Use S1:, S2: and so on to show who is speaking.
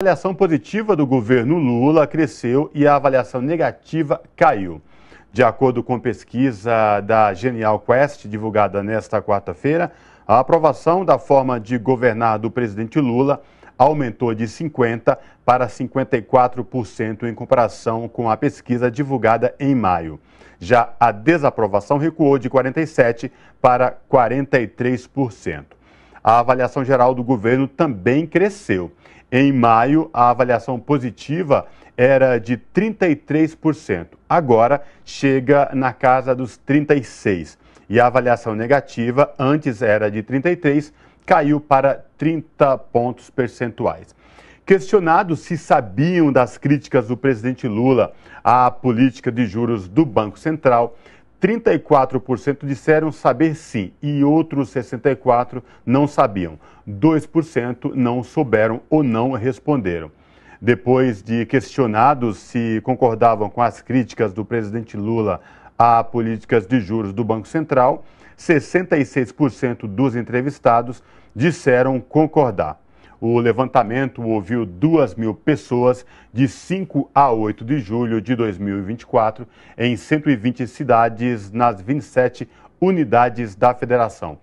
S1: A avaliação positiva do governo Lula cresceu e a avaliação negativa caiu. De acordo com pesquisa da Genial Quest, divulgada nesta quarta-feira, a aprovação da forma de governar do presidente Lula aumentou de 50% para 54% em comparação com a pesquisa divulgada em maio. Já a desaprovação recuou de 47% para 43% a avaliação geral do governo também cresceu. Em maio, a avaliação positiva era de 33%. Agora chega na casa dos 36%. E a avaliação negativa, antes era de 33%, caiu para 30 pontos percentuais. Questionados se sabiam das críticas do presidente Lula à política de juros do Banco Central, 34% disseram saber sim e outros 64% não sabiam. 2% não souberam ou não responderam. Depois de questionados se concordavam com as críticas do presidente Lula a políticas de juros do Banco Central, 66% dos entrevistados disseram concordar. O levantamento ouviu 2 mil pessoas de 5 a 8 de julho de 2024 em 120 cidades nas 27 unidades da federação.